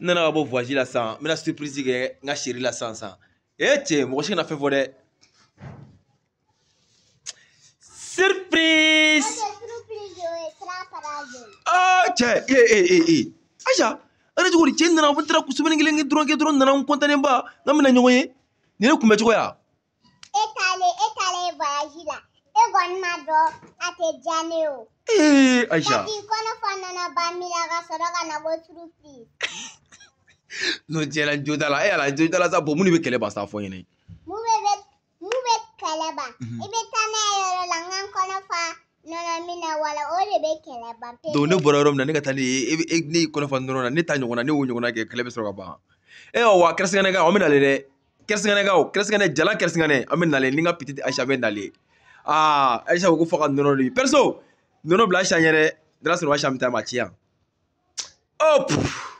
n nana ka bɔ voyage la sisan n bɛna surprise kɛ n ka chérie la sisan sisan ee eh, cɛ mɔgɔ si kana fɛn fɔ dɛ surprise aa cɛ ee ee ee ee aja an cogo di cɛ nana n taara sɛbɛnni kelen kɛ dɔrɔn kɛ dɔrɔn nana n kɔntannen ba n bɛna ɲɔgɔn ye nin ne kunbɛ cogo ya. e taalen e taalen voyage la e kɔni ma dɔn a tɛ diya ne ye o. ee eh, aja. bamila ka sɔrɔ ka na bɔ turu fili n'o jɛla jo da la e ala jo da la sa bon minnu bɛ kɛlɛ ban sa fɔ ɲɛnɛ mun bɛ bɛ mun bɛ kɛlɛ ban mhm. i bɛ taa n'a ye yɔrɔ la n ka n kɔnɔ fa nɔnɔ min na wala o de bɛ kɛlɛ ban pewu donc ne bɔra yɔrɔ min na ne ka taa ne ye e, e ne y'i kɔnɔ fa nɔnɔ na ne ta ɲɔgɔn na ne y'o ɲɔgɔnna kɛ kɛlɛ bɛ sɔrɔ ka ban e wa wa kɛrɛsɛgɛnɛkaw an bɛ nalen dɛ kɛrɛsɛgɛnɛkaw kɛrɛsɛgɛnɛ jalan kɛrɛsɛgɛnɛ an bɛ nalen ni n ka piti ayisa bɛ nalen aa ah, ayisa ko fɔ ka nɔnɔ de perso nɔnɔ bila ayisa ɲɛ dɛ that's why sometime at here. Oh, phew.